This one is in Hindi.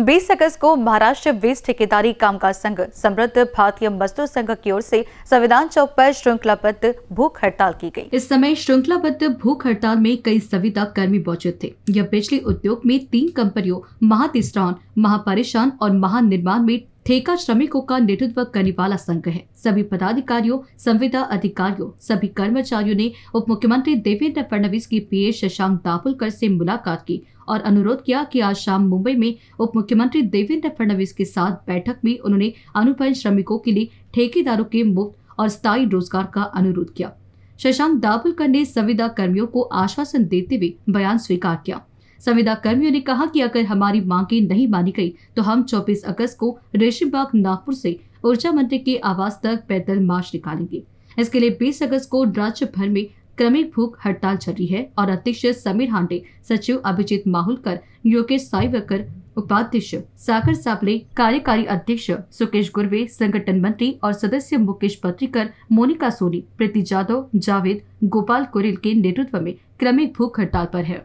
बीस अगस्त को महाराष्ट्र वेस्ट ठेकेदारी कामकाज संघ समृद्ध भारतीय मजदूर संघ की ओर से संविधान चौक पर श्रृंखलाबद्ध भूख हड़ताल की गई। इस समय श्रृंखलाबद्ध भूख हड़ताल में कई संविदा कर्मी मौजूद थे यह बिजली उद्योग में तीन कंपनियों महातिस्रान महापरिशान और महानिर्माण में ठेका श्रमिकों का नेतृत्व करने वाला संघ है सभी पदाधिकारियों संविदा अधिकारियों सभी कर्मचारियों ने उप मुख्यमंत्री देवेंद्र फडणवीस की पीए शशांक दापुलकर से मुलाकात की और अनुरोध किया कि आज शाम मुंबई में उप मुख्यमंत्री देवेंद्र फडणवीस के साथ बैठक में उन्होंने अनुपय श्रमिकों के लिए ठेकेदारों के मुफ्त और स्थायी रोजगार का अनुरोध किया शशांक दाभुलकर ने संविदा कर्मियों को आश्वासन देते हुए बयान स्वीकार किया संविदा कर्मियों ने कहा कि अगर हमारी मांगे नहीं मानी गई तो हम 24 अगस्त को रेशमबाग नागपुर से ऊर्जा मंत्री के आवास तक पैदल मार्च निकालेंगे इसके लिए 20 अगस्त को राज्य भर में क्रमिक भूख हड़ताल चल रही है और अध्यक्ष समीर हांडे सचिव अभिजीत माहुलकर योगेश साईवकर उपाध्यक्ष सागर साबले कार्यकारी अध्यक्ष सुकेश गुर्वे संगठन मंत्री और सदस्य मुकेश पत्रिकर मोनिका सोनी प्रीति जाधव जावेद गोपाल कुरिल के नेतृत्व में क्रमिक भूख हड़ताल पर है